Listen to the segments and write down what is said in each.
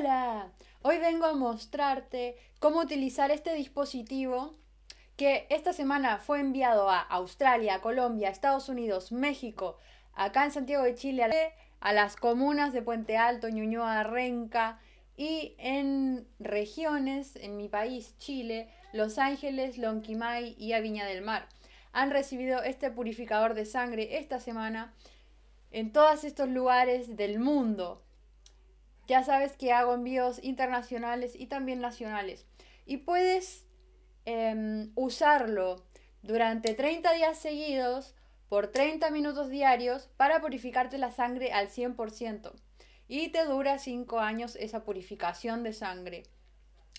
Hola, hoy vengo a mostrarte cómo utilizar este dispositivo que esta semana fue enviado a Australia, Colombia, Estados Unidos, México, acá en Santiago de Chile, a las comunas de Puente Alto, Ñuñoa, Renca y en regiones, en mi país, Chile, Los Ángeles, Lonquimay y a Viña del Mar. Han recibido este purificador de sangre esta semana en todos estos lugares del mundo. Ya sabes que hago envíos internacionales y también nacionales. Y puedes em, usarlo durante 30 días seguidos por 30 minutos diarios para purificarte la sangre al 100%. Y te dura 5 años esa purificación de sangre.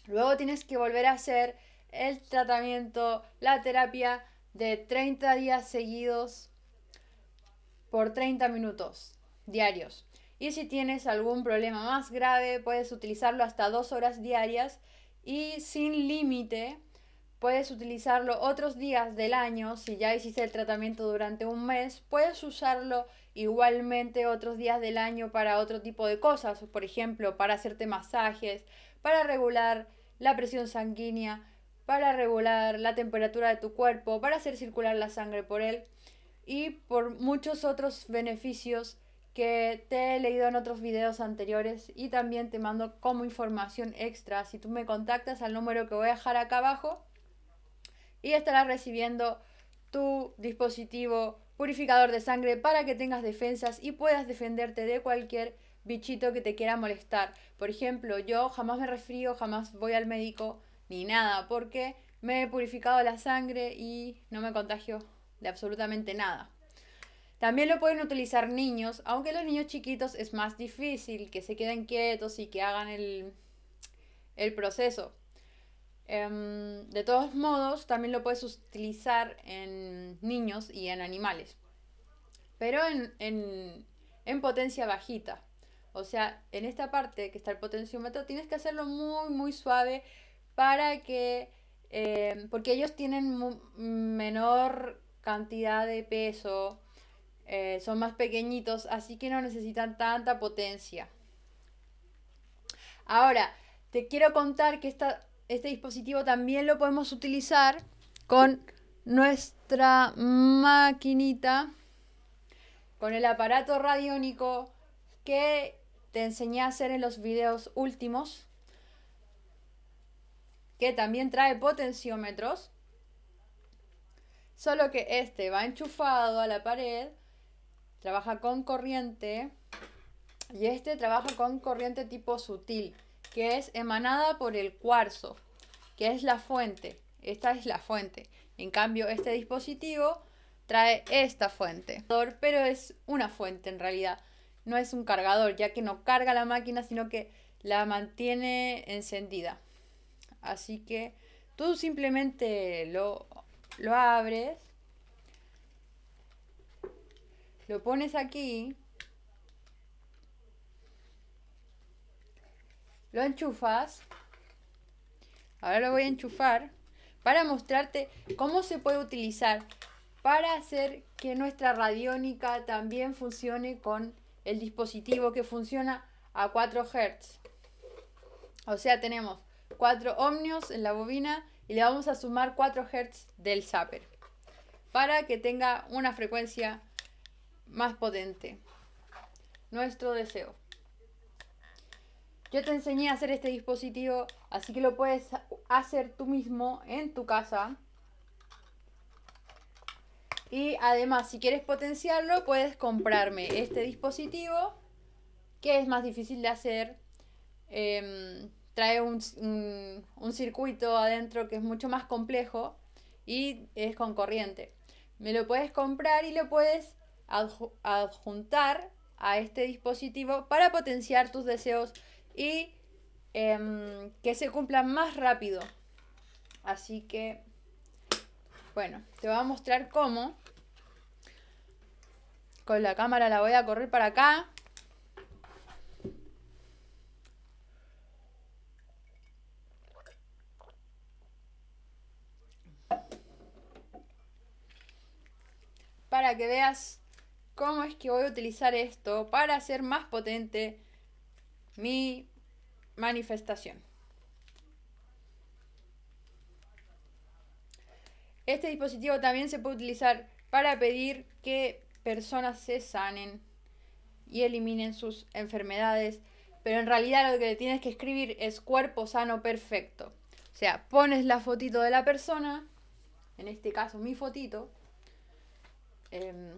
Luego tienes que volver a hacer el tratamiento, la terapia de 30 días seguidos por 30 minutos diarios. Y si tienes algún problema más grave, puedes utilizarlo hasta dos horas diarias y sin límite. Puedes utilizarlo otros días del año. Si ya hiciste el tratamiento durante un mes, puedes usarlo igualmente otros días del año para otro tipo de cosas. Por ejemplo, para hacerte masajes, para regular la presión sanguínea, para regular la temperatura de tu cuerpo, para hacer circular la sangre por él y por muchos otros beneficios que te he leído en otros videos anteriores y también te mando como información extra si tú me contactas al número que voy a dejar acá abajo y estarás recibiendo tu dispositivo purificador de sangre para que tengas defensas y puedas defenderte de cualquier bichito que te quiera molestar. Por ejemplo, yo jamás me resfrío, jamás voy al médico ni nada porque me he purificado la sangre y no me contagio de absolutamente nada. También lo pueden utilizar niños, aunque los niños chiquitos es más difícil que se queden quietos y que hagan el, proceso. Em, de todos modos, también lo puedes utilizar en niños y en animales, pero en, potencia bajita. O sea, en esta parte que está el potenciómetro, tienes que hacerlo muy, muy suave para que, em, porque ellos tienen menor cantidad de peso eh, son más pequeñitos, así que no necesitan tanta potencia. Ahora, te quiero contar que este dispositivo también lo podemos utilizar con nuestra maquinita, con el aparato radiónico que te enseñé a hacer en los videos últimos, que también trae potenciómetros, solo que este va enchufado a la pared trabaja con corriente y este trabaja con corriente tipo sutil, que es emanada por el cuarzo, que es la fuente. Esta es la fuente. En cambio, este dispositivo trae esta fuente, pero es una fuente en realidad. No es un cargador, ya que no carga la máquina, sino que la mantiene encendida. Así que tú simplemente lo, lo abres lo pones aquí. Lo enchufas. Ahora lo voy a enchufar para mostrarte cómo se puede utilizar para hacer que nuestra radiónica también funcione con el dispositivo que funciona a 4 Hz. O sea, tenemos 4 ohmios en la bobina y le vamos a sumar 4 Hz del zapper para que tenga una frecuencia más potente. Nuestro deseo. Yo te enseñé a hacer este dispositivo, así que lo puedes hacer tú mismo en tu casa. Y además, si quieres potenciarlo, puedes comprarme este dispositivo, que es más difícil de hacer. Em, trae un, un circuito adentro que es mucho más complejo y es con corriente. Me lo puedes comprar y lo puedes adjuntar a este dispositivo para potenciar tus deseos y em, que se cumplan más rápido. Así que, bueno, te voy a mostrar cómo. Con la cámara la voy a correr para acá. Para que veas cómo es que voy a utilizar esto para hacer más potente mi manifestación. Este dispositivo también se puede utilizar para pedir que personas se sanen y eliminen sus enfermedades, pero en realidad lo que le tienes que escribir es cuerpo sano perfecto. O sea, pones la fotito de la persona, en este caso mi fotito, em,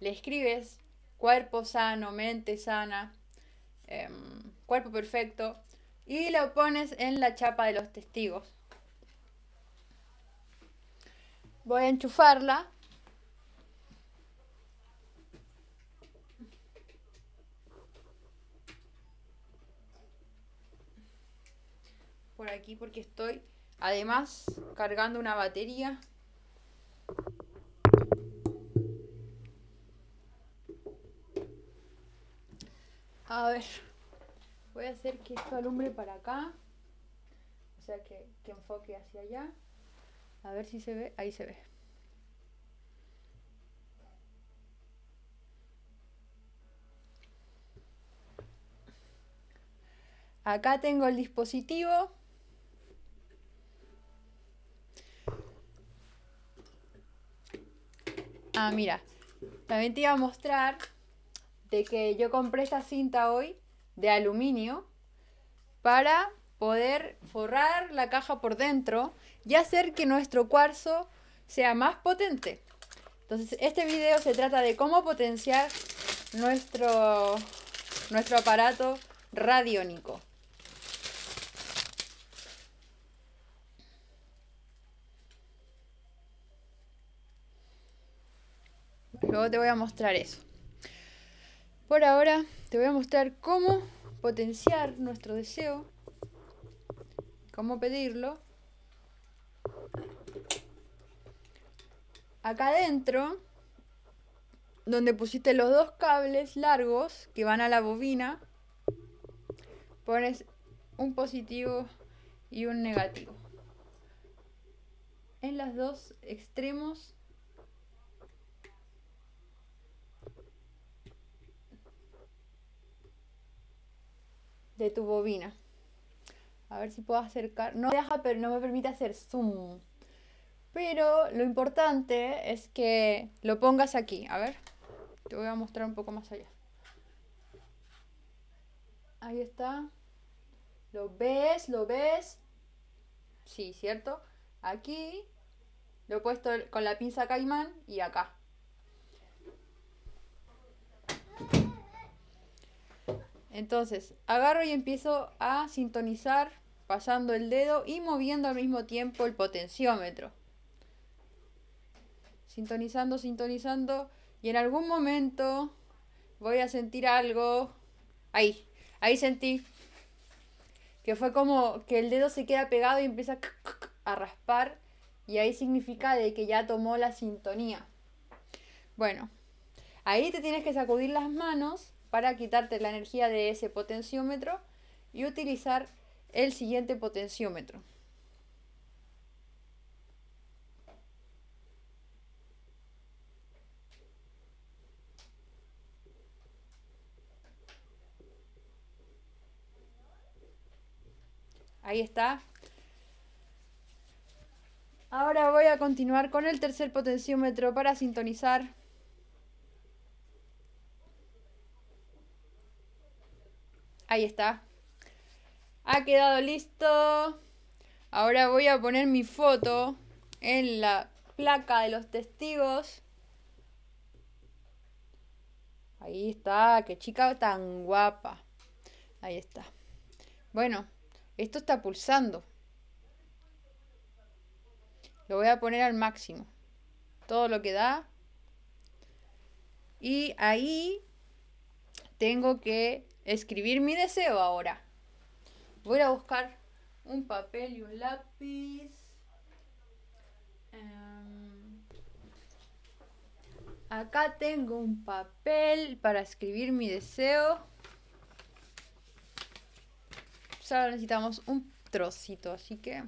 le escribes cuerpo sano, mente sana, em, cuerpo perfecto, y lo pones en la chapa de los testigos. Voy a enchufarla. Por aquí porque estoy además cargando una batería A ver, voy a hacer que esto alumbre para acá. O sea, que, enfoque hacia allá. A ver si se ve. Ahí se ve. Acá tengo el dispositivo. Ah, mira. También te iba a mostrar de que yo compré esta cinta hoy de aluminio para poder forrar la caja por dentro y hacer que nuestro cuarzo sea más potente. Entonces, este video se trata de cómo potenciar nuestro, nuestro aparato radiónico. Luego te voy a mostrar eso. Por ahora te voy a mostrar cómo potenciar nuestro deseo, cómo pedirlo. Acá adentro, donde pusiste los dos cables largos que van a la bobina, pones un positivo y un negativo. En los dos extremos de tu bobina. A ver si puedo acercar. No deja, pero no me permite hacer zoom. Pero lo importante es que lo pongas aquí. A ver, te voy a mostrar un poco más allá. Ahí está. ¿Lo ves? ¿Lo ves? Sí, ¿cierto? Aquí lo he puesto con la pinza caimán y acá. Entonces, agarro y empiezo a sintonizar pasando el dedo y moviendo al mismo tiempo el potenciómetro. Sintonizando, sintonizando y en algún momento voy a sentir algo. Ahí, ahí sentí que fue como que el dedo se queda pegado y empieza a raspar y ahí significa de que ya tomó la sintonía. Bueno, ahí te tienes que sacudir las manos para quitarte la energía de ese potenciómetro y utilizar el siguiente potenciómetro. Ahí está. Ahora voy a continuar con el tercer potenciómetro para sintonizar Ahí está. Ha quedado listo. Ahora voy a poner mi foto en la placa de los testigos. Ahí está, qué chica tan guapa. Ahí está. Bueno, esto está pulsando. Lo voy a poner al máximo. Todo lo que da. Y ahí tengo que escribir mi deseo ahora. Voy a buscar un papel y un lápiz. Em, acá tengo un papel para escribir mi deseo. Solo necesitamos un trocito, así que...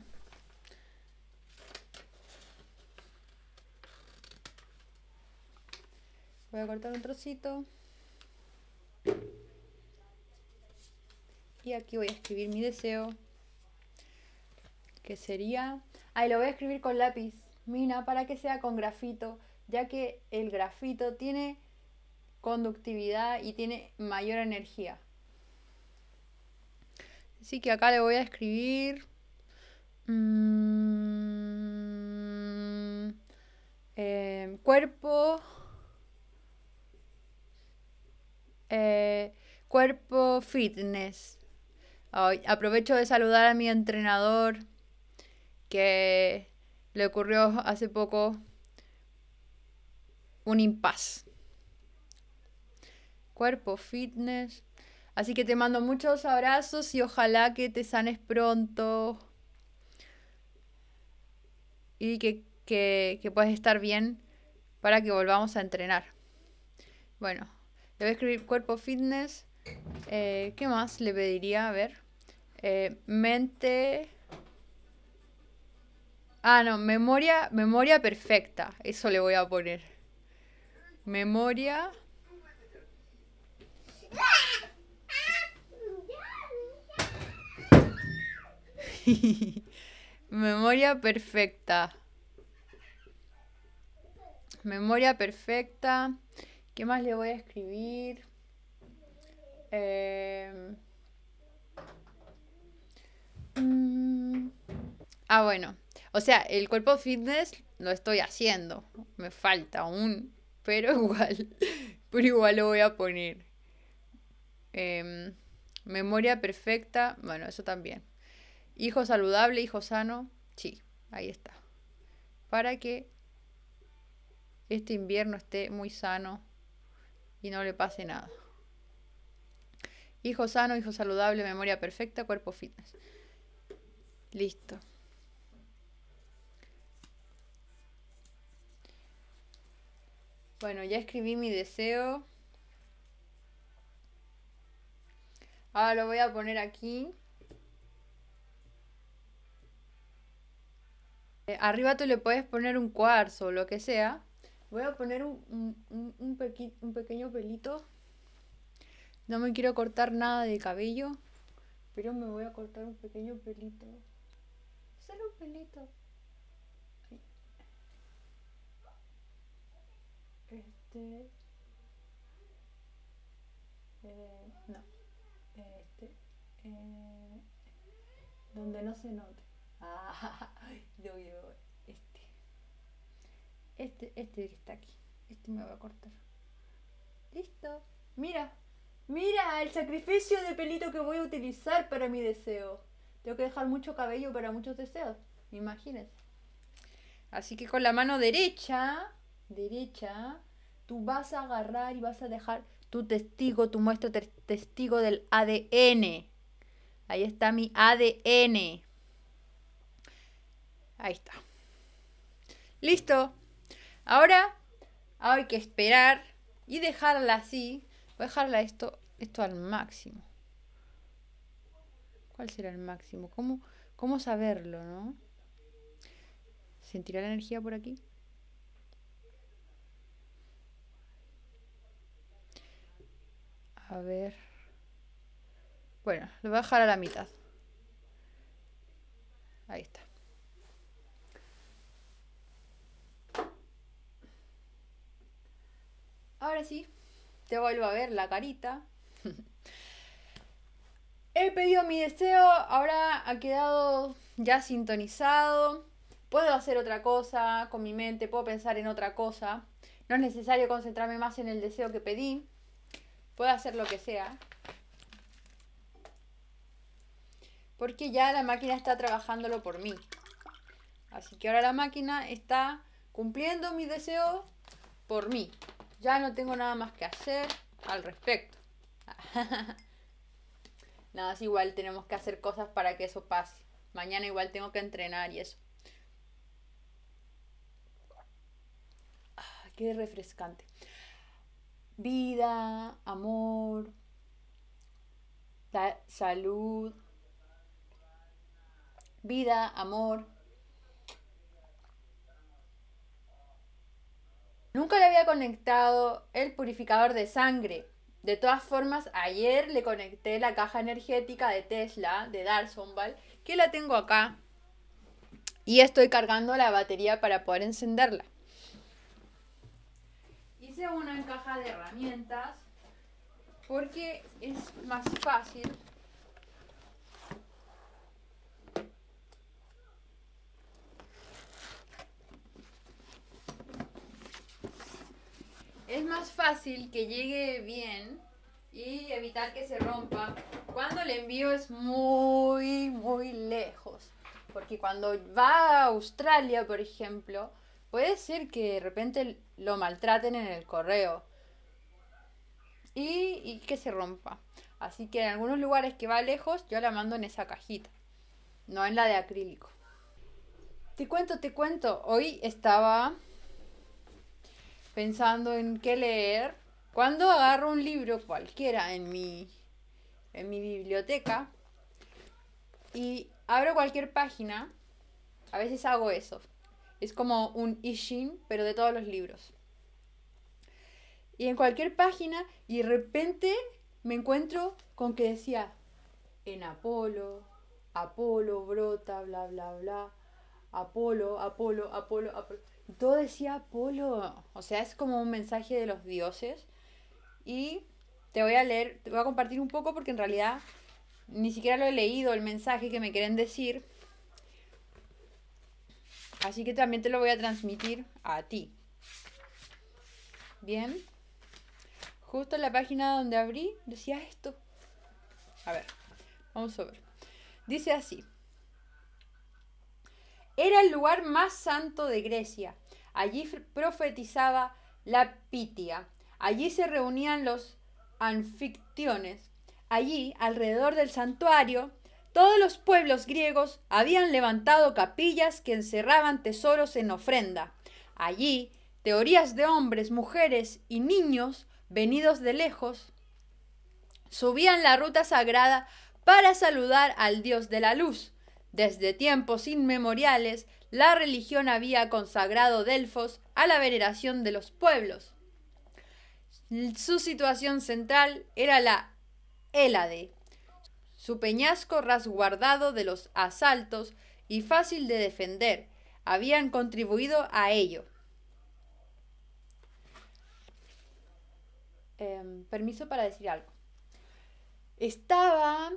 Voy a cortar un trocito. Y aquí voy a escribir mi deseo. Que sería... Ahí lo voy a escribir con lápiz. Mina, para que sea con grafito. Ya que el grafito tiene conductividad y tiene mayor energía. Así que acá le voy a escribir... Mm, em, cuerpo... Eh, cuerpo fitness aprovecho de saludar a mi entrenador que le ocurrió hace poco un impas. Cuerpo, fitness. Así que te mando muchos abrazos y ojalá que te sanes pronto. Y que, que, puedas estar bien para que volvamos a entrenar. Bueno, le voy a escribir cuerpo fitness. Eh, ¿Qué más le pediría? A ver. Eh, mente. Ah, no, memoria, memoria perfecta. Eso le voy a poner. Memoria. memoria perfecta. Memoria perfecta. ¿Qué más le voy a escribir? Eh... Mm. Ah, bueno. O sea, el cuerpo fitness lo estoy haciendo. Me falta aún. Pero igual. Pero igual lo voy a poner. Em, memoria perfecta. Bueno, eso también. Hijo saludable, hijo sano. Sí, ahí está. Para que este invierno esté muy sano y no le pase nada. Hijo sano, hijo saludable, memoria perfecta, cuerpo fitness. Listo. Bueno, ya escribí mi deseo. Ahora lo voy a poner aquí. Eh, arriba tú le puedes poner un cuarzo o lo que sea. Voy a poner un, un, un, pequeño pelito. No me quiero cortar nada de cabello, pero me voy a cortar un pequeño pelito solo un pelito. Este. Eh, no. Este. Eh, donde no se note. yo llevo este. Este, este que está aquí. Este me voy a cortar. Listo. Mira. Mira el sacrificio de pelito que voy a utilizar para mi deseo. Tengo que dejar mucho cabello para muchos deseos, imagínense. Así que con la mano derecha, derecha, tú vas a agarrar y vas a dejar tu testigo, tu muestra testigo del ADN. Ahí está mi ADN. Ahí está. Listo. Ahora hay que esperar y dejarla así. Voy a dejarla esto, esto al máximo. ¿Cuál será el máximo? ¿Cómo, cómo saberlo, no? ¿Sentirá la energía por aquí? A ver. Bueno, lo voy a dejar a la mitad. Ahí está. Ahora sí, te vuelvo a ver la carita. pedido mi deseo, ahora ha quedado ya sintonizado. Puedo hacer otra cosa con mi mente, puedo pensar en otra cosa. No es necesario concentrarme más en el deseo que pedí. Puedo hacer lo que sea. Porque ya la máquina está trabajándolo por mí. Así que ahora la máquina está cumpliendo mi deseo por mí. Ya no tengo nada más que hacer al respecto. nada es igual, tenemos que hacer cosas para que eso pase. Mañana igual tengo que entrenar y eso. Ah, qué refrescante. Vida, amor, salud. Vida, amor. Nunca le había conectado el purificador de sangre. De todas formas, ayer le conecté la caja energética de Tesla, de Darsonval, que la tengo acá. Y estoy cargando la batería para poder encenderla. Hice una caja de herramientas porque es más fácil es más fácil que llegue bien y evitar que se rompa cuando el envío es muy, muy lejos. Porque cuando va a Australia, por ejemplo, puede ser que de repente lo maltraten en el correo y, y que se rompa. Así que en algunos lugares que va lejos, yo la mando en esa cajita, no en la de acrílico. Te cuento, te cuento, hoy estaba pensando en qué leer, cuando agarro un libro cualquiera en mi, en mi biblioteca y abro cualquier página, a veces hago eso. Es como un ishin, pero de todos los libros. Y en cualquier página, y de repente me encuentro con que decía, en Apolo, Apolo brota, bla, bla, bla, Apolo, Apolo, Apolo, Apolo. Todo decía, Apolo, o sea, es como un mensaje de los dioses. Y te voy a leer, te voy a compartir un poco porque en realidad ni siquiera lo he leído el mensaje que me quieren decir. Así que también te lo voy a transmitir a ti. Bien. Justo en la página donde abrí decía esto. A ver, vamos a ver. Dice así. Era el lugar más santo de Grecia. Allí profetizaba la Pitia. Allí se reunían los anfictiones. Allí, alrededor del santuario, todos los pueblos griegos habían levantado capillas que encerraban tesoros en ofrenda. Allí, teorías de hombres, mujeres y niños venidos de lejos subían la ruta sagrada para saludar al dios de la luz, desde tiempos inmemoriales, la religión había consagrado Delfos a la veneración de los pueblos. Su situación central era la Hélade, su peñasco rasguardado de los asaltos y fácil de defender, habían contribuido a ello. Em, permiso para decir algo. Estaba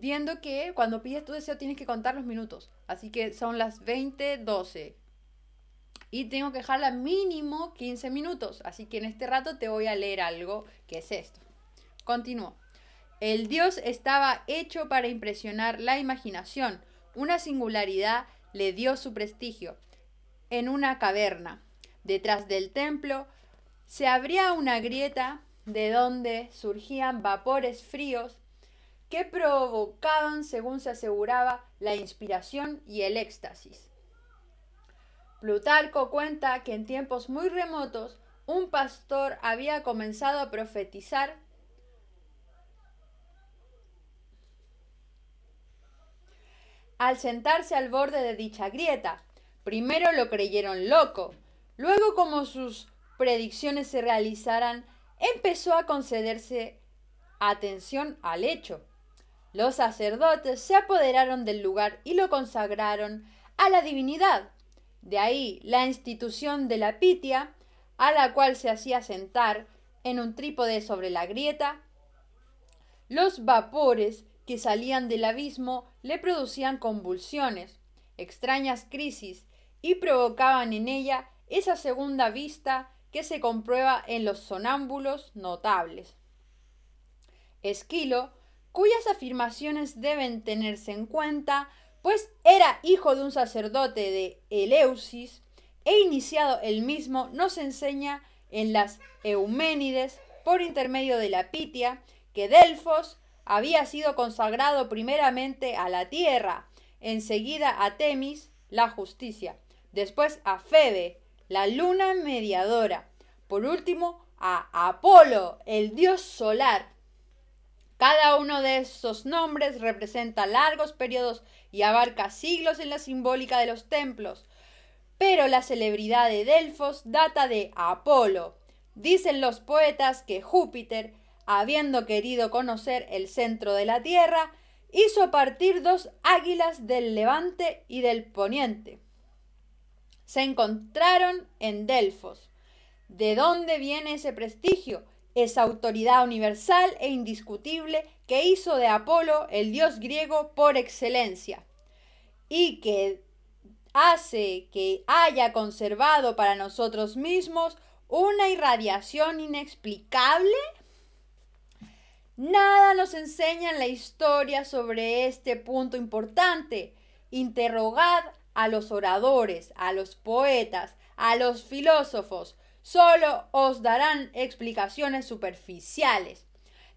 viendo que cuando pides tu deseo tienes que contar los minutos. Así que son las 20.12 Y tengo que dejarla mínimo 15 minutos. Así que en este rato te voy a leer algo que es esto. Continúo. El dios estaba hecho para impresionar la imaginación. Una singularidad le dio su prestigio. En una caverna, detrás del templo, se abría una grieta de donde surgían vapores fríos que provocaban, según se aseguraba, la inspiración y el éxtasis. Plutarco cuenta que en tiempos muy remotos un pastor había comenzado a profetizar al sentarse al borde de dicha grieta. Primero lo creyeron loco, luego como sus predicciones se realizaran, empezó a concederse atención al hecho. Los sacerdotes se apoderaron del lugar y lo consagraron a la divinidad. De ahí la institución de la pitia, a la cual se hacía sentar en un trípode sobre la grieta. Los vapores que salían del abismo le producían convulsiones, extrañas crisis, y provocaban en ella esa segunda vista que se comprueba en los sonámbulos notables. Esquilo cuyas afirmaciones deben tenerse en cuenta, pues era hijo de un sacerdote de Eleusis e iniciado el mismo nos enseña en las Euménides por intermedio de la Pitia que Delfos había sido consagrado primeramente a la tierra, enseguida a Temis, la justicia, después a Febe, la luna mediadora, por último a Apolo, el dios solar, cada uno de esos nombres representa largos periodos y abarca siglos en la simbólica de los templos. Pero la celebridad de Delfos data de Apolo. Dicen los poetas que Júpiter, habiendo querido conocer el centro de la Tierra, hizo partir dos águilas del levante y del poniente. Se encontraron en Delfos. ¿De dónde viene ese prestigio? esa autoridad universal e indiscutible que hizo de Apolo el dios griego por excelencia y que hace que haya conservado para nosotros mismos una irradiación inexplicable? Nada nos enseña en la historia sobre este punto importante. Interrogad a los oradores, a los poetas, a los filósofos, solo os darán explicaciones superficiales.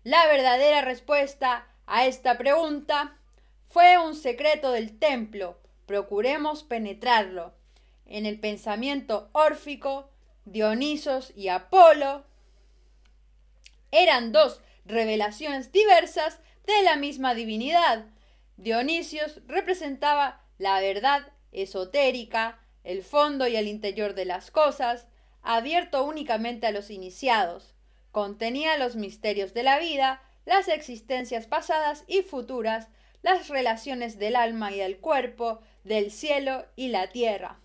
La verdadera respuesta a esta pregunta fue un secreto del templo. Procuremos penetrarlo. En el pensamiento órfico, Dionisos y Apolo eran dos revelaciones diversas de la misma divinidad. Dionisios representaba la verdad esotérica, el fondo y el interior de las cosas, abierto únicamente a los iniciados. Contenía los misterios de la vida, las existencias pasadas y futuras, las relaciones del alma y del cuerpo, del cielo y la tierra.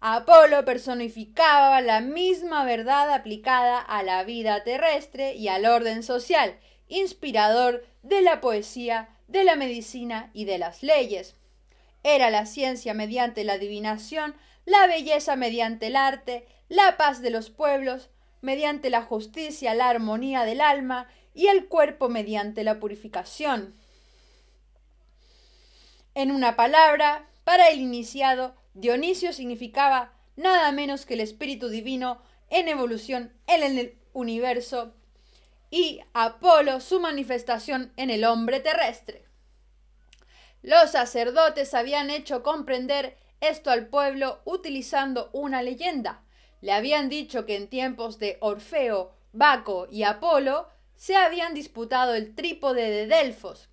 Apolo personificaba la misma verdad aplicada a la vida terrestre y al orden social, inspirador de la poesía, de la medicina y de las leyes. Era la ciencia mediante la adivinación, la belleza mediante el arte, la paz de los pueblos, mediante la justicia, la armonía del alma y el cuerpo mediante la purificación. En una palabra, para el iniciado, Dionisio significaba nada menos que el Espíritu Divino en evolución en el universo y Apolo su manifestación en el hombre terrestre. Los sacerdotes habían hecho comprender esto al pueblo utilizando una leyenda, le habían dicho que en tiempos de Orfeo, Baco y Apolo se habían disputado el trípode de Delfos.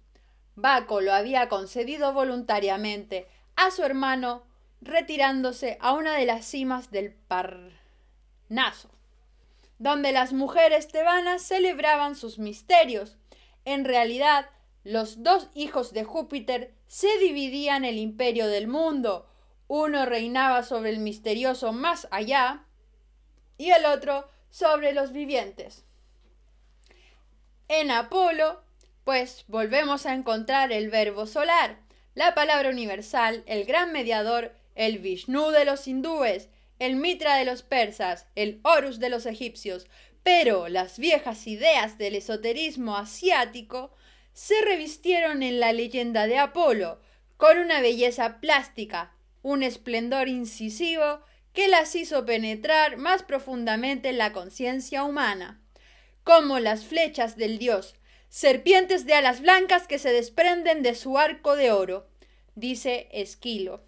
Baco lo había concedido voluntariamente a su hermano retirándose a una de las cimas del Parnaso, donde las mujeres tebanas celebraban sus misterios. En realidad, los dos hijos de Júpiter se dividían el imperio del mundo. Uno reinaba sobre el misterioso más allá, y el otro sobre los vivientes. En Apolo, pues volvemos a encontrar el verbo solar, la palabra universal, el gran mediador, el Vishnu de los hindúes, el Mitra de los persas, el Horus de los egipcios, pero las viejas ideas del esoterismo asiático se revistieron en la leyenda de Apolo, con una belleza plástica, un esplendor incisivo que las hizo penetrar más profundamente en la conciencia humana, como las flechas del dios, serpientes de alas blancas que se desprenden de su arco de oro, dice Esquilo.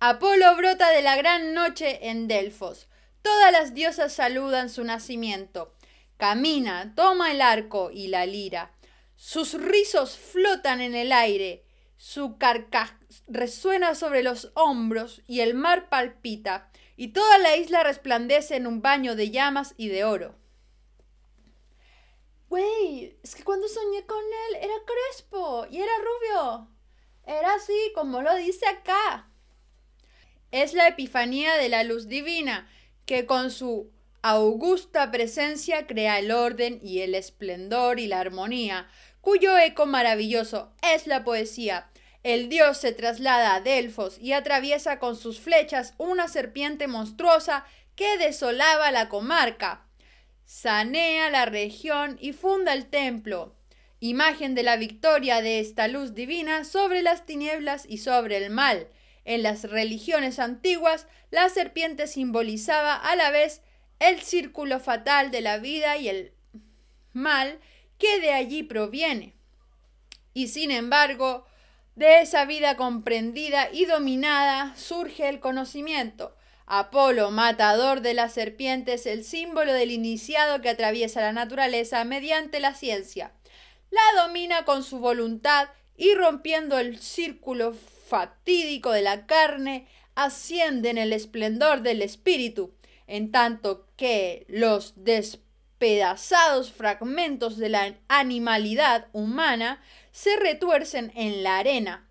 Apolo brota de la gran noche en Delfos. Todas las diosas saludan su nacimiento. Camina, toma el arco y la lira. Sus rizos flotan en el aire, su carcaj resuena sobre los hombros y el mar palpita y toda la isla resplandece en un baño de llamas y de oro. Güey, es que cuando soñé con él era crespo y era rubio. Era así como lo dice acá. Es la epifanía de la luz divina que con su augusta presencia crea el orden y el esplendor y la armonía, cuyo eco maravilloso es la poesía, el dios se traslada a Delfos y atraviesa con sus flechas una serpiente monstruosa que desolaba la comarca. Sanea la región y funda el templo, imagen de la victoria de esta luz divina sobre las tinieblas y sobre el mal. En las religiones antiguas, la serpiente simbolizaba a la vez el círculo fatal de la vida y el mal que de allí proviene. Y sin embargo, de esa vida comprendida y dominada surge el conocimiento. Apolo, matador de las serpientes, el símbolo del iniciado que atraviesa la naturaleza mediante la ciencia. La domina con su voluntad y rompiendo el círculo fatídico de la carne, asciende en el esplendor del espíritu, en tanto que los despedazados fragmentos de la animalidad humana se retuercen en la arena.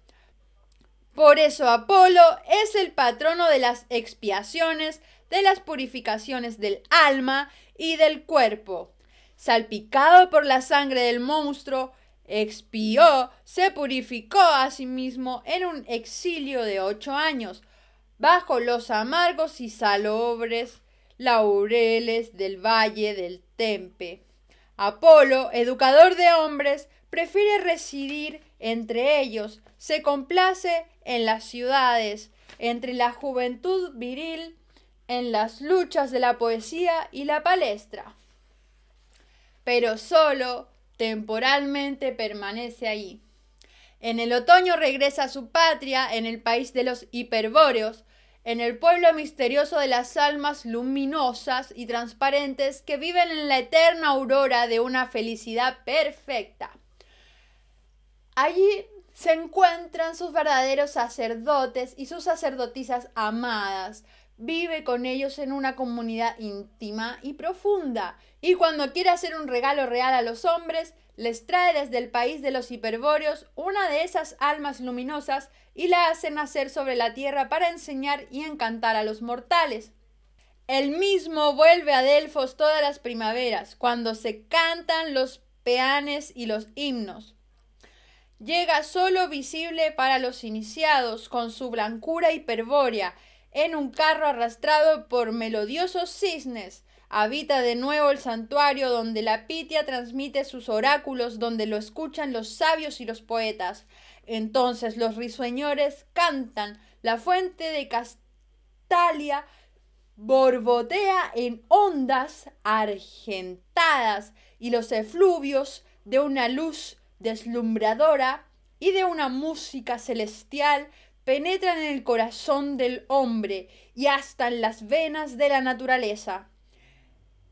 Por eso Apolo es el patrono de las expiaciones, de las purificaciones del alma y del cuerpo. Salpicado por la sangre del monstruo, expió, se purificó a sí mismo en un exilio de ocho años, bajo los amargos y salobres laureles del valle del Tempe. Apolo, educador de hombres, prefiere residir entre ellos, se complace en las ciudades, entre la juventud viril, en las luchas de la poesía y la palestra. Pero solo temporalmente permanece allí. En el otoño regresa a su patria, en el país de los hiperbóreos, en el pueblo misterioso de las almas luminosas y transparentes que viven en la eterna aurora de una felicidad perfecta. Allí se encuentran sus verdaderos sacerdotes y sus sacerdotisas amadas. Vive con ellos en una comunidad íntima y profunda. Y cuando quiere hacer un regalo real a los hombres, les trae desde el país de los hiperbóreos una de esas almas luminosas y la hace nacer sobre la tierra para enseñar y encantar a los mortales. El mismo vuelve a Delfos todas las primaveras, cuando se cantan los peanes y los himnos llega solo visible para los iniciados con su blancura hiperbórea, en un carro arrastrado por melodiosos cisnes. Habita de nuevo el santuario donde la Pitia transmite sus oráculos, donde lo escuchan los sabios y los poetas. Entonces los risueñores cantan, la fuente de Castalia borbotea en ondas argentadas y los efluvios de una luz deslumbradora y de una música celestial penetran en el corazón del hombre y hasta en las venas de la naturaleza.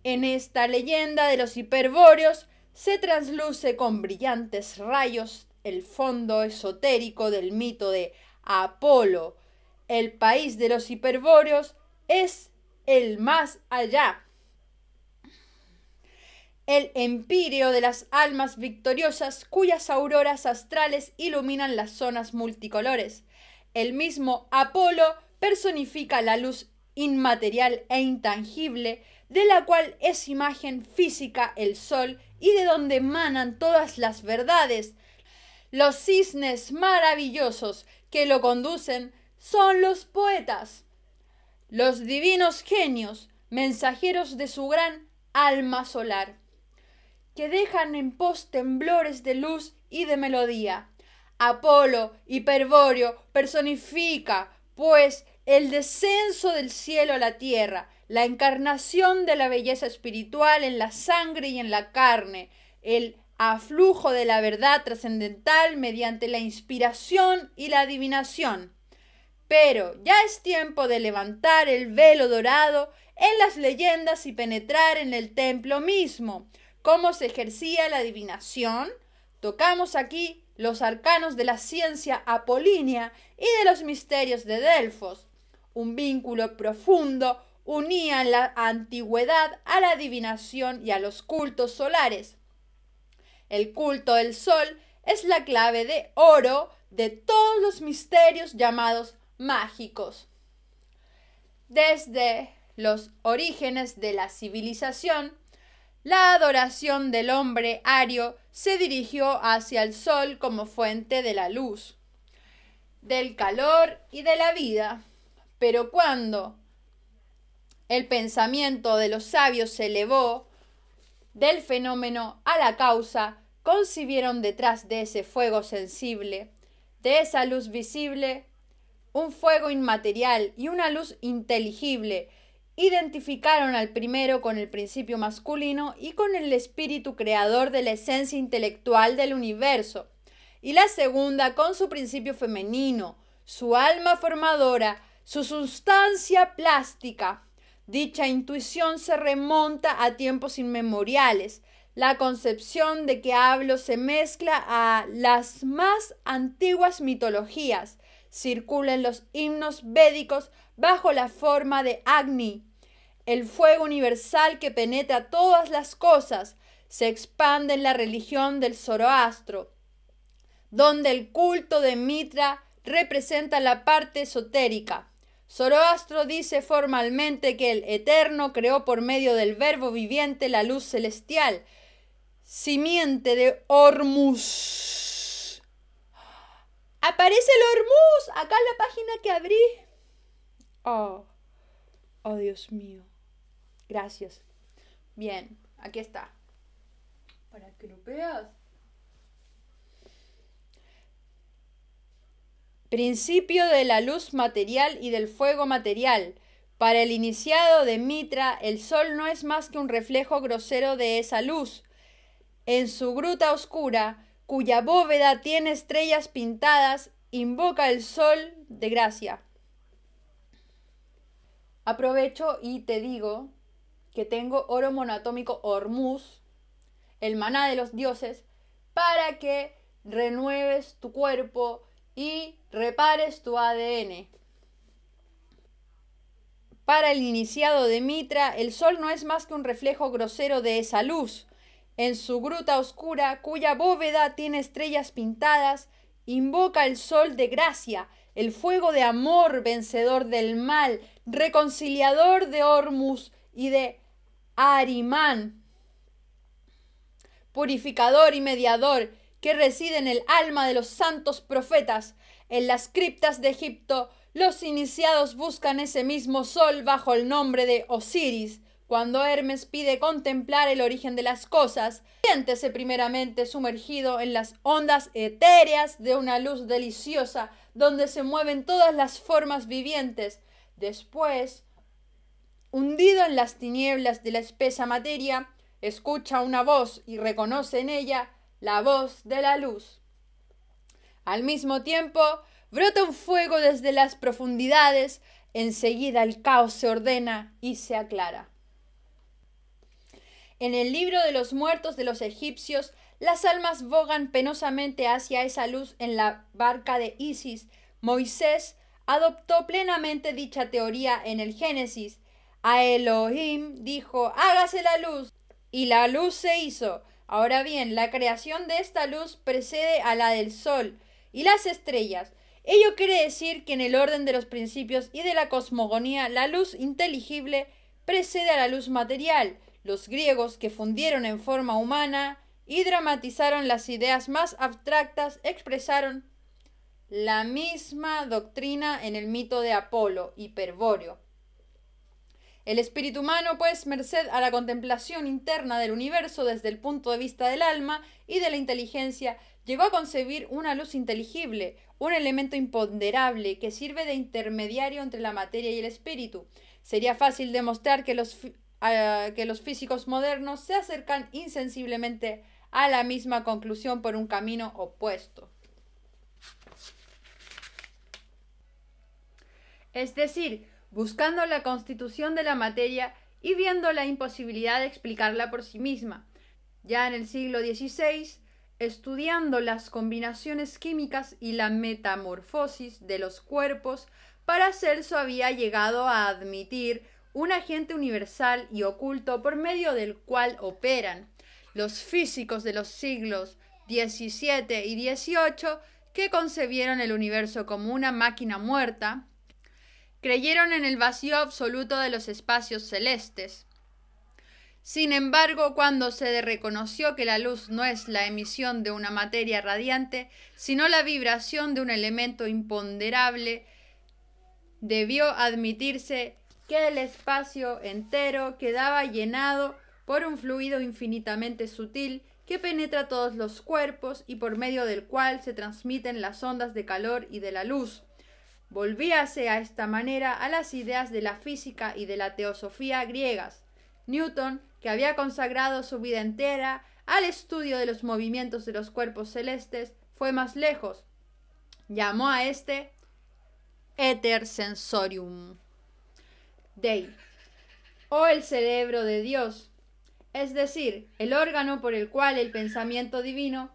En esta leyenda de los hiperbóreos se trasluce con brillantes rayos el fondo esotérico del mito de Apolo. El país de los hiperbóreos es el más allá el empíreo de las almas victoriosas cuyas auroras astrales iluminan las zonas multicolores. El mismo Apolo personifica la luz inmaterial e intangible, de la cual es imagen física el sol y de donde emanan todas las verdades. Los cisnes maravillosos que lo conducen son los poetas, los divinos genios, mensajeros de su gran alma solar que dejan en pos temblores de luz y de melodía. Apolo, Hiperbóreo, personifica, pues, el descenso del cielo a la tierra, la encarnación de la belleza espiritual en la sangre y en la carne, el aflujo de la verdad trascendental mediante la inspiración y la adivinación. Pero ya es tiempo de levantar el velo dorado en las leyendas y penetrar en el templo mismo, cómo se ejercía la adivinación, tocamos aquí los arcanos de la ciencia apolínea y de los misterios de Delfos. Un vínculo profundo unía la antigüedad a la adivinación y a los cultos solares. El culto del sol es la clave de oro de todos los misterios llamados mágicos. Desde los orígenes de la civilización, la adoración del hombre ario se dirigió hacia el sol como fuente de la luz, del calor y de la vida. Pero cuando el pensamiento de los sabios se elevó del fenómeno a la causa, concibieron detrás de ese fuego sensible, de esa luz visible, un fuego inmaterial y una luz inteligible Identificaron al primero con el principio masculino y con el espíritu creador de la esencia intelectual del universo, y la segunda con su principio femenino, su alma formadora, su sustancia plástica. Dicha intuición se remonta a tiempos inmemoriales. La concepción de que hablo se mezcla a las más antiguas mitologías. Circulan los himnos védicos bajo la forma de Agni. El fuego universal que penetra todas las cosas se expande en la religión del Zoroastro, donde el culto de Mitra representa la parte esotérica. Zoroastro dice formalmente que el Eterno creó por medio del Verbo viviente la luz celestial, simiente de Hormuz. ¡Ah! Aparece el Hormuz, acá en la página que abrí. Oh, oh Dios mío. Gracias. Bien, aquí está. Para que lo veas. Principio de la luz material y del fuego material. Para el iniciado de Mitra, el sol no es más que un reflejo grosero de esa luz. En su gruta oscura, cuya bóveda tiene estrellas pintadas, invoca el sol de gracia. Aprovecho y te digo que tengo oro monatómico Hormuz, el maná de los dioses, para que renueves tu cuerpo y repares tu ADN. Para el iniciado de Mitra, el sol no es más que un reflejo grosero de esa luz. En su gruta oscura, cuya bóveda tiene estrellas pintadas, invoca el sol de gracia el fuego de amor vencedor del mal, reconciliador de Hormuz y de Arimán, purificador y mediador que reside en el alma de los santos profetas. En las criptas de Egipto, los iniciados buscan ese mismo sol bajo el nombre de Osiris. Cuando Hermes pide contemplar el origen de las cosas, siéntese primeramente sumergido en las ondas etéreas de una luz deliciosa donde se mueven todas las formas vivientes. Después, hundido en las tinieblas de la espesa materia, escucha una voz y reconoce en ella la voz de la luz. Al mismo tiempo, brota un fuego desde las profundidades, enseguida el caos se ordena y se aclara. En el libro de los muertos de los egipcios las almas bogan penosamente hacia esa luz en la barca de Isis. Moisés adoptó plenamente dicha teoría en el Génesis. A Elohim dijo, hágase la luz. Y la luz se hizo. Ahora bien, la creación de esta luz precede a la del Sol y las estrellas. Ello quiere decir que en el orden de los principios y de la cosmogonía, la luz inteligible precede a la luz material. Los griegos que fundieron en forma humana y dramatizaron las ideas más abstractas, expresaron la misma doctrina en el mito de Apolo, Hiperbóreo. El espíritu humano, pues, merced a la contemplación interna del universo desde el punto de vista del alma y de la inteligencia, llegó a concebir una luz inteligible, un elemento imponderable que sirve de intermediario entre la materia y el espíritu. Sería fácil demostrar que los que los físicos modernos se acercan insensiblemente a la misma conclusión por un camino opuesto. Es decir, buscando la constitución de la materia y viendo la imposibilidad de explicarla por sí misma. Ya en el siglo XVI, estudiando las combinaciones químicas y la metamorfosis de los cuerpos, para había llegado a admitir un agente universal y oculto por medio del cual operan los físicos de los siglos XVII y XVIII que concebieron el universo como una máquina muerta, creyeron en el vacío absoluto de los espacios celestes. Sin embargo, cuando se reconoció que la luz no es la emisión de una materia radiante, sino la vibración de un elemento imponderable, debió admitirse que el espacio entero quedaba llenado por un fluido infinitamente sutil que penetra todos los cuerpos y por medio del cual se transmiten las ondas de calor y de la luz. Volvíase a esta manera a las ideas de la física y de la teosofía griegas. Newton, que había consagrado su vida entera al estudio de los movimientos de los cuerpos celestes, fue más lejos. Llamó a este éter sensorium o oh, el cerebro de Dios, es decir, el órgano por el cual el pensamiento divino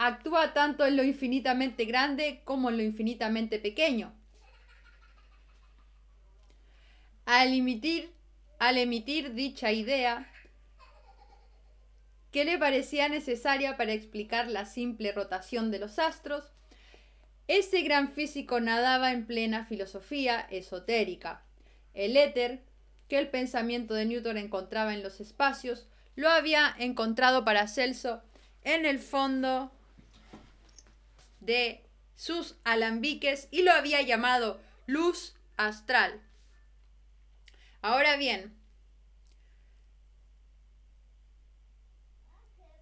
actúa tanto en lo infinitamente grande como en lo infinitamente pequeño. Al emitir, al emitir dicha idea, que le parecía necesaria para explicar la simple rotación de los astros, este gran físico nadaba en plena filosofía esotérica. El éter, que el pensamiento de Newton encontraba en los espacios, lo había encontrado para Celso en el fondo de sus alambiques y lo había llamado luz astral. Ahora bien,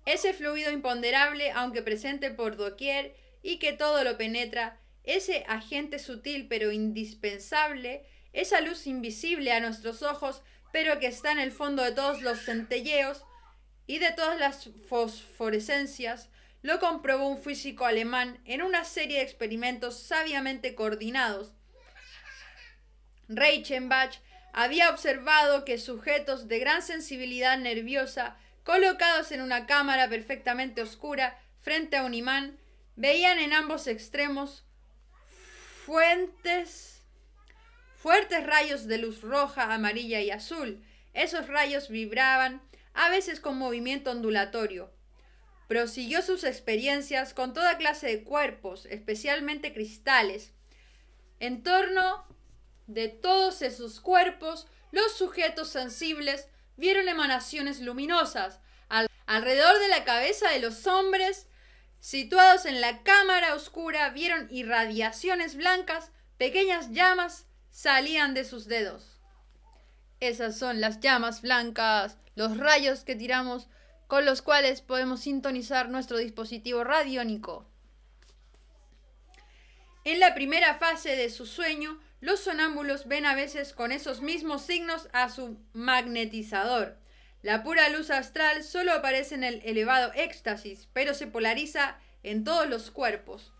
ese fluido imponderable, aunque presente por doquier, y que todo lo penetra, ese agente sutil pero indispensable, esa luz invisible a nuestros ojos pero que está en el fondo de todos los centelleos y de todas las fosforescencias, lo comprobó un físico alemán en una serie de experimentos sabiamente coordinados. Reichenbach había observado que sujetos de gran sensibilidad nerviosa, colocados en una cámara perfectamente oscura frente a un imán, Veían en ambos extremos fuentes, fuertes rayos de luz roja, amarilla y azul. Esos rayos vibraban, a veces con movimiento ondulatorio. Prosiguió sus experiencias con toda clase de cuerpos, especialmente cristales. En torno de todos esos cuerpos, los sujetos sensibles vieron emanaciones luminosas. alrededor de la cabeza de los hombres Situados en la cámara oscura vieron irradiaciones blancas, pequeñas llamas salían de sus dedos. Esas son las llamas blancas, los rayos que tiramos con los cuales podemos sintonizar nuestro dispositivo radiónico. En la primera fase de su sueño, los sonámbulos ven a veces con esos mismos signos a su magnetizador, la pura luz astral solo aparece en el elevado éxtasis, pero se polariza en todos los cuerpos.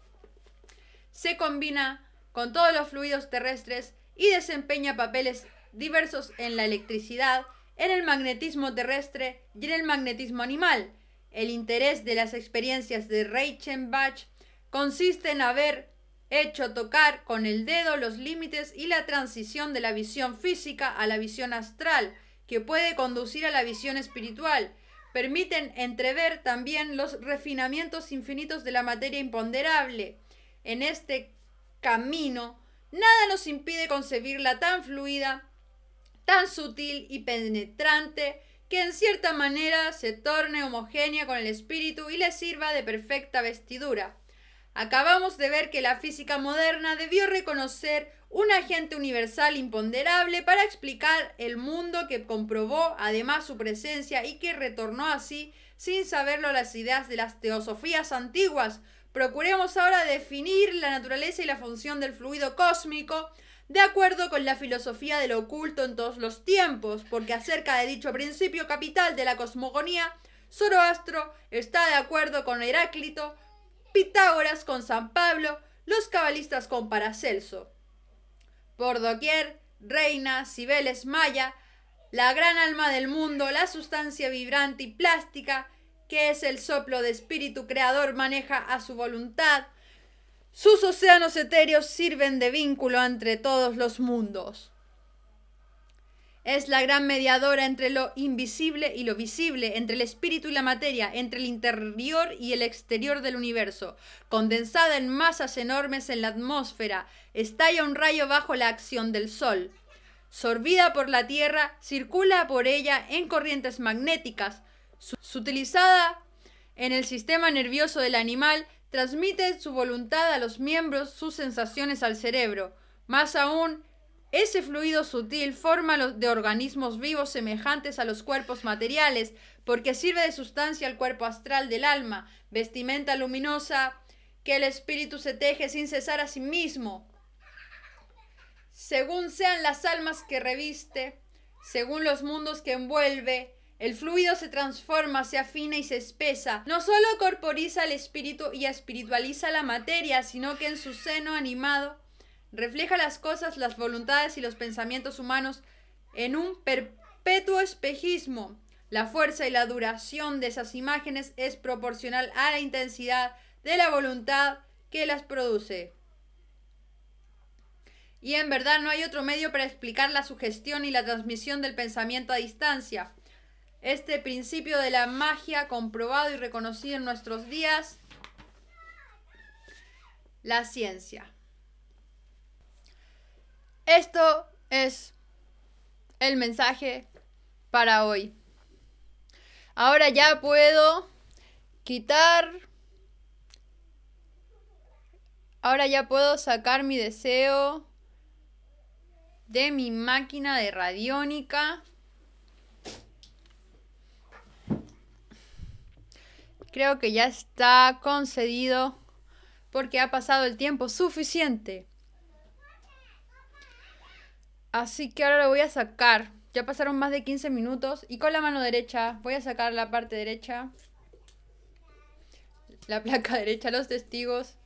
Se combina con todos los fluidos terrestres y desempeña papeles diversos en la electricidad, en el magnetismo terrestre y en el magnetismo animal. El interés de las experiencias de Reichenbach consiste en haber hecho tocar con el dedo los límites y la transición de la visión física a la visión astral, que puede conducir a la visión espiritual. Permiten entrever también los refinamientos infinitos de la materia imponderable. En este camino, nada nos impide concebirla tan fluida, tan sutil y penetrante, que en cierta manera se torne homogénea con el espíritu y le sirva de perfecta vestidura. Acabamos de ver que la física moderna debió reconocer un agente universal imponderable para explicar el mundo que comprobó además su presencia y que retornó así sin saberlo las ideas de las teosofías antiguas. Procuremos ahora definir la naturaleza y la función del fluido cósmico de acuerdo con la filosofía del oculto en todos los tiempos, porque acerca de dicho principio capital de la cosmogonía, Zoroastro está de acuerdo con Heráclito, Pitágoras con San Pablo, los cabalistas con Paracelso. Por doquier, reina, Cibeles Maya, la gran alma del mundo, la sustancia vibrante y plástica, que es el soplo de espíritu creador, maneja a su voluntad. Sus océanos etéreos sirven de vínculo entre todos los mundos. Es la gran mediadora entre lo invisible y lo visible, entre el espíritu y la materia, entre el interior y el exterior del universo. Condensada en masas enormes en la atmósfera, estalla un rayo bajo la acción del Sol. Sorbida por la Tierra, circula por ella en corrientes magnéticas. Sutilizada en el sistema nervioso del animal, transmite su voluntad a los miembros, sus sensaciones al cerebro. Más aún, ese fluido sutil forma de organismos vivos semejantes a los cuerpos materiales, porque sirve de sustancia al cuerpo astral del alma, vestimenta luminosa que el espíritu se teje sin cesar a sí mismo. Según sean las almas que reviste, según los mundos que envuelve, el fluido se transforma, se afina y se espesa. No solo corporiza el espíritu y espiritualiza la materia, sino que en su seno animado refleja las cosas, las voluntades y los pensamientos humanos en un perpetuo espejismo. La fuerza y la duración de esas imágenes es proporcional a la intensidad de la voluntad que las produce. Y en verdad no hay otro medio para explicar la sugestión y la transmisión del pensamiento a distancia. Este principio de la magia comprobado y reconocido en nuestros días, la ciencia. Esto es el mensaje para hoy. Ahora ya puedo quitar... Ahora ya puedo sacar mi deseo de mi máquina de radiónica. Creo que ya está concedido porque ha pasado el tiempo suficiente Así que ahora lo voy a sacar. Ya pasaron más de 15 minutos y con la mano derecha voy a sacar la parte derecha, la placa derecha, los testigos,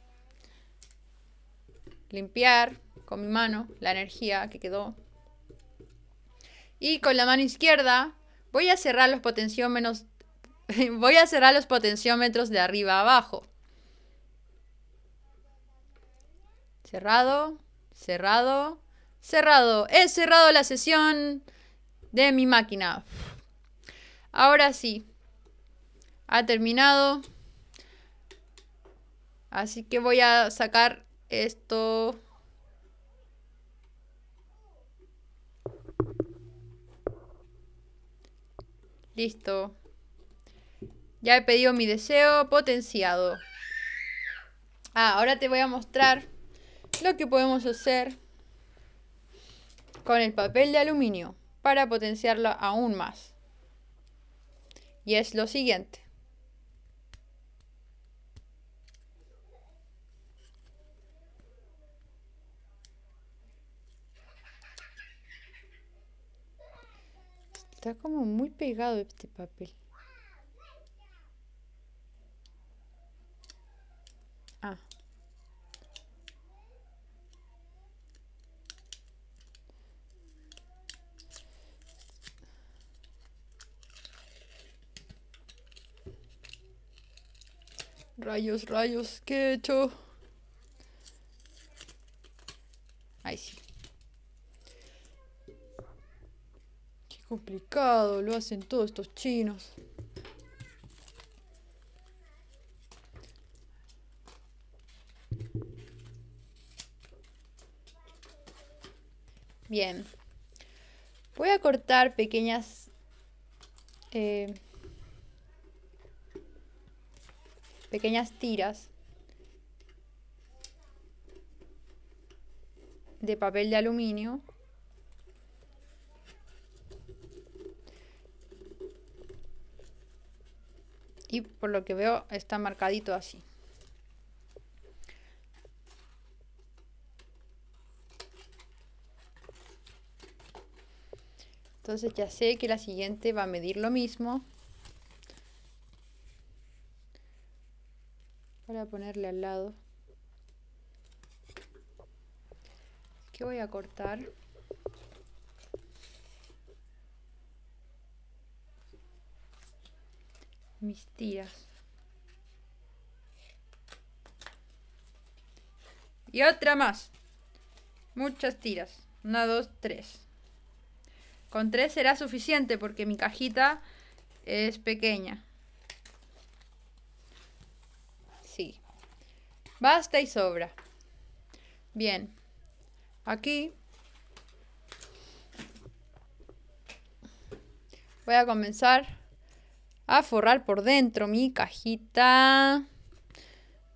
limpiar con mi mano la energía que quedó. Y con la mano izquierda voy a cerrar los potenciómetros, voy a cerrar los potenciómetros de arriba a abajo. Cerrado, cerrado, Cerrado. He cerrado la sesión de mi máquina. Ahora sí. Ha terminado. Así que voy a sacar esto. Listo. Ya he pedido mi deseo potenciado. Ah, ahora te voy a mostrar lo que podemos hacer con el papel de aluminio para potenciarlo aún más. Y es lo siguiente. Está como muy pegado este papel. Ah. Rayos, rayos, ¿qué he hecho? Ahí sí. Qué complicado, lo hacen todos estos chinos. Bien. Voy a cortar pequeñas... Eh, pequeñas tiras de papel de aluminio y por lo que veo está marcadito así entonces ya sé que la siguiente va a medir lo mismo a ponerle al lado. Que voy a cortar. Mis tiras. Y otra más. Muchas tiras. Una, dos, tres. Con tres será suficiente porque mi cajita es pequeña. Basta y sobra. Bien. Aquí voy a comenzar a forrar por dentro mi cajita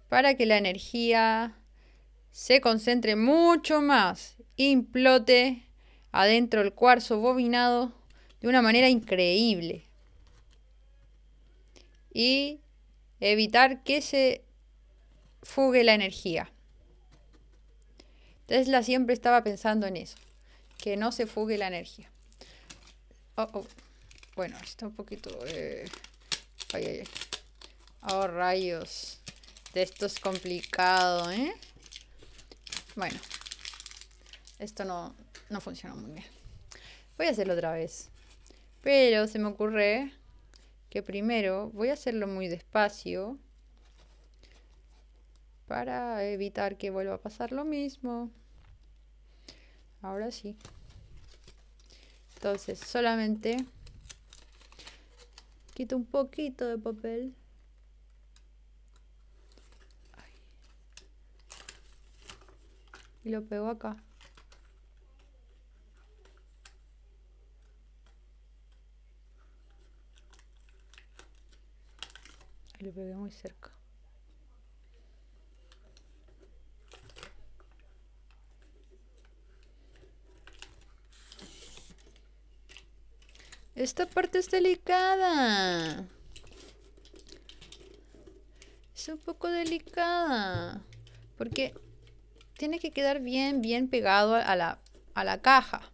para que la energía se concentre mucho más, implote adentro el cuarzo bobinado de una manera increíble y evitar que se fugue la energía. Tesla siempre estaba pensando en eso, que no se fugue la energía. Oh, oh. Bueno, está un poquito... Eh... Ay, ay, Oh, rayos. Esto es complicado, ¿eh? Bueno. Esto no, no funcionó muy bien. Voy a hacerlo otra vez. Pero se me ocurre que primero voy a hacerlo muy despacio para evitar que vuelva a pasar lo mismo. Ahora sí. Entonces, solamente quito un poquito de papel. Y lo pego acá. Y lo pegué muy cerca. Esta parte es delicada. Es un poco delicada. Porque tiene que quedar bien, bien pegado a la, a la caja.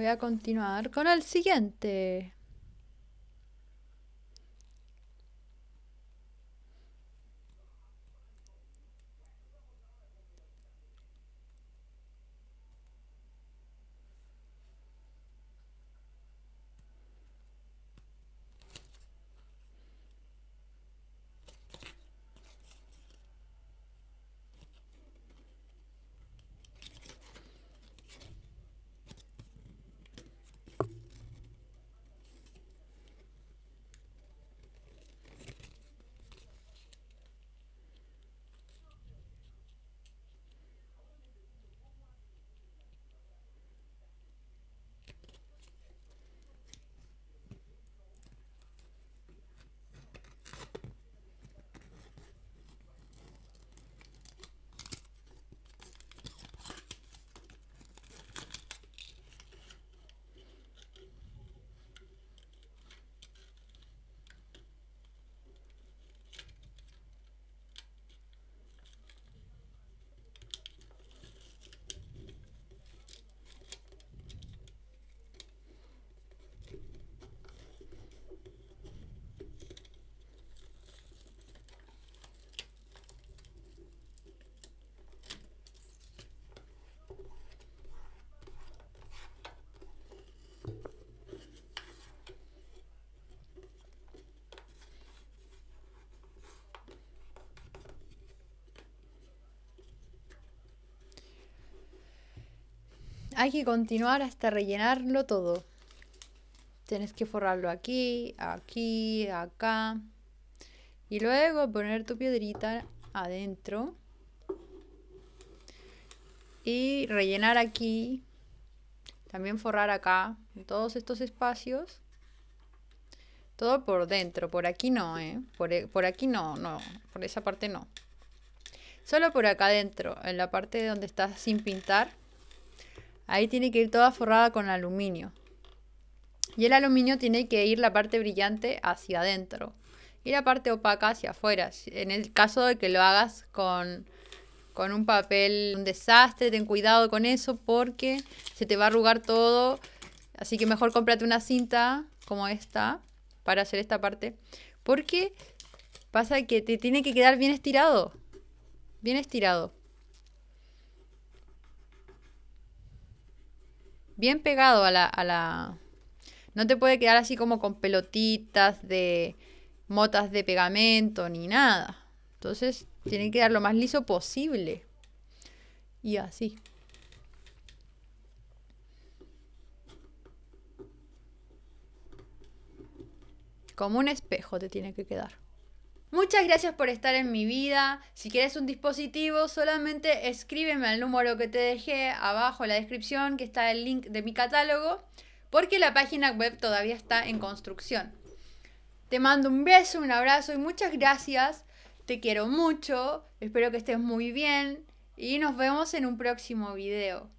Voy a continuar con el siguiente. hay que continuar hasta rellenarlo todo. Tienes que forrarlo aquí, aquí, acá. Y luego poner tu piedrita adentro. Y rellenar aquí. También forrar acá. En todos estos espacios. Todo por dentro. Por aquí no, ¿eh? Por, e, por aquí no, no. Por esa parte no. Solo por acá adentro. En la parte donde estás sin pintar Ahí tiene que ir toda forrada con aluminio. Y el aluminio tiene que ir la parte brillante hacia adentro y la parte opaca hacia afuera. En el caso de que lo hagas con, un papel, un desastre, ten cuidado con eso porque se te va a arrugar todo. Así que mejor cómprate una cinta como esta para hacer esta parte. Porque pasa que te tiene que quedar bien estirado. Bien estirado. bien pegado a la, a la... No te puede quedar así como con pelotitas de motas de pegamento ni nada. Entonces tiene que quedar lo más liso posible. Y así. Como un espejo te tiene que quedar. Muchas gracias por estar en mi vida. Si quieres un dispositivo, solamente escríbeme al número que te dejé abajo en la descripción, que está el link de mi catálogo, porque la página web todavía está en construcción. Te mando un beso, un abrazo y muchas gracias. Te quiero mucho, espero que estés muy bien y nos vemos en un próximo video.